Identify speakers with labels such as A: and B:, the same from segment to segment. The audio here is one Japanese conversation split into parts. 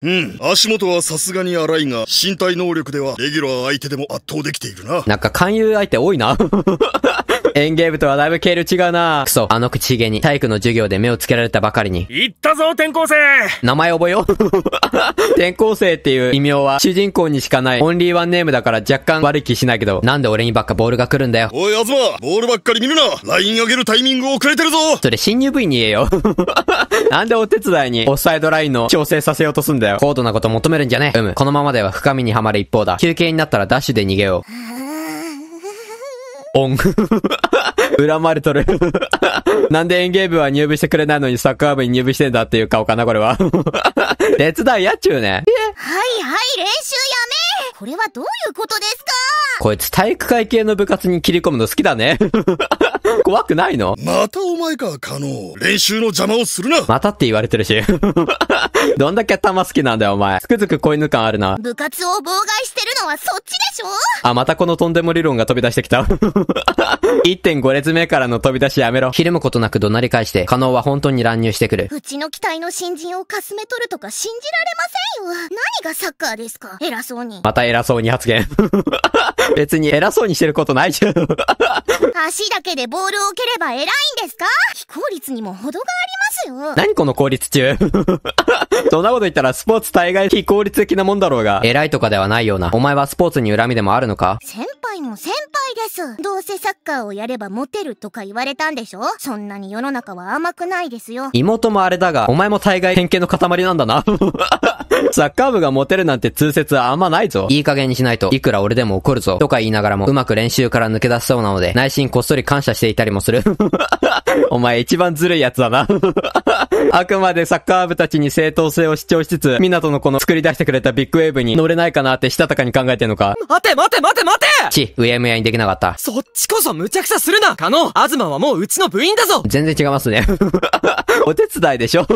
A: うん。足元はさすがに荒いが、身体能力ではレギュラー相手でも圧倒できているな。なんか勧誘相手多いな。エンゲームとはだいぶ経路違うなくそ、あの口げに体育の授業で目をつけられたばかりに。
B: 行ったぞ、転校生
A: 名前覚えよう。転校生っていう異名は主人公にしかないオンリーワンネームだから若干悪い気しないけど、なんで俺にばっかボールが来るんだよ。
B: おい、あずま、ボールばっかり見るな。ライン上げるタイミング遅れてるぞ。
A: それ新入部員に言えよ。なんでお手伝いに、オフサイドラインの調整させようとすんだよ。高度なこと求めるんじゃねうむ。このままでは深みにはまる一方だ。休憩になったらダッシュで逃げよう。オ ン。恨まれとるなんで園芸部は入部してくれないのにサッカー部に入部してんだっていう顔かな、これは手伝いやっちゅうね。
B: はいはい、練習やめこれはどういうことですか
A: こいつ体育会系の部活に切り込むの好きだね怖くないのま
B: たお前か、カノ
A: 練習の邪魔をするなまたって言われてるし。どんだけ頭好きなんだよ、お前。つくづく子犬感あるな。
B: 部活を妨害してるのはそっちでしょ
A: あ、またこのとんでも理論が飛び出してきた。1.5 列目からの飛び出しやめろ。ひるむことなく怒鳴り返して、加納は本当に乱入してくる。
B: うちの期待の新人をかすめ取るとか信じられませんよ。何がサッカーですか偉そうに。
A: また偉そうに発言。別に偉そうにしてることないじゃん。
B: 足だけでボールを蹴れば偉いんですか非効率にも程がありますますよ何
A: この効率中 そんなこと言ったらスポーツ大概非効率的なもんだろうが。偉いとかではないような。お前はスポーツに恨みでもあるのか
B: 先輩も先輩です。どうせサッカーをやればモテるとか言われたんでしょそんなに世の中は甘くないですよ。
A: 妹もあれだが、お前も大概偏見の塊なんだな。サッカー部がモテるなんて通説はあんまないぞ。いい加減にしないと、いくら俺でも怒るぞ。とか言いながらも、うまく練習から抜け出しそうなので、内心こっそり感謝していたりもする。お前一番ずるいやつだな。あくまでサッカー部たちに正当性を主張しつつ、港のこの作り出してくれたビッグウェーブに乗れないかなってしたたかに考えてんのか。
B: 待て待て待て待て
A: ち、うやむやにできなかった。そっちこそ無茶苦茶するなカノズ東はもううちの部員だぞ全然違いますね。お手伝いでしょ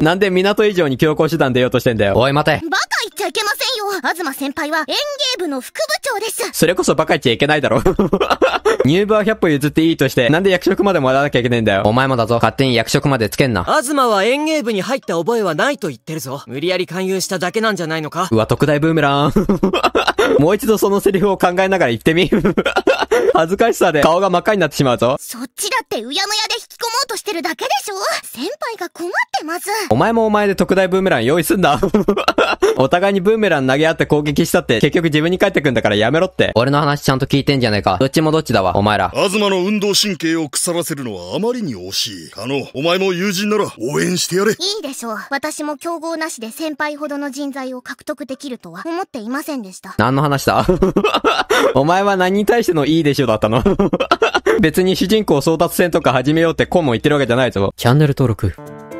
A: なんで港以上に強行手段出ようととしてんだよ。おい待て。
B: バカ言っちゃいけませんよ。東先輩は園芸部の副部長です。
A: それこそバカ言っちゃいけないだろ。入部は100歩譲っていいとして、なんで役職までもらわなきゃいけないんだよ。お前もだぞ。勝手に役職までつけんな。東は園芸部に入った覚えはないと言ってるぞ。無理やり
B: 勧誘しただけなんじゃないのか
A: うわ、特大ブーメラン。もう一度そのセリフを考えながら言ってみ。恥ずかしさで顔が真っ赤になってしまうぞ。そ
B: っちだってうやむやで引きしてるだけでしょ先輩が困ってます。
A: お前もお前で特大ブーメラン用意すんな。お互いにブーメラン投げ合って攻撃したって、結局自分に返ってくんだからやめろって。俺の話ちゃんと聞いてんじゃねえか。どっちもどっちだわ、お前ら。
B: 東の運動神経を腐らせるのはあまりに
A: 惜しい。あの、お前も友人なら応援してやれ。いい
B: でしょう。私も競合なしで先輩ほどの人材を獲得できるとは思っていませんでした。
A: 何の話だ お前は何に対してのいいでしょだったの 別に主人公争奪戦とか始めようってコンも言ってるわけじゃないぞ。チャンネル登録。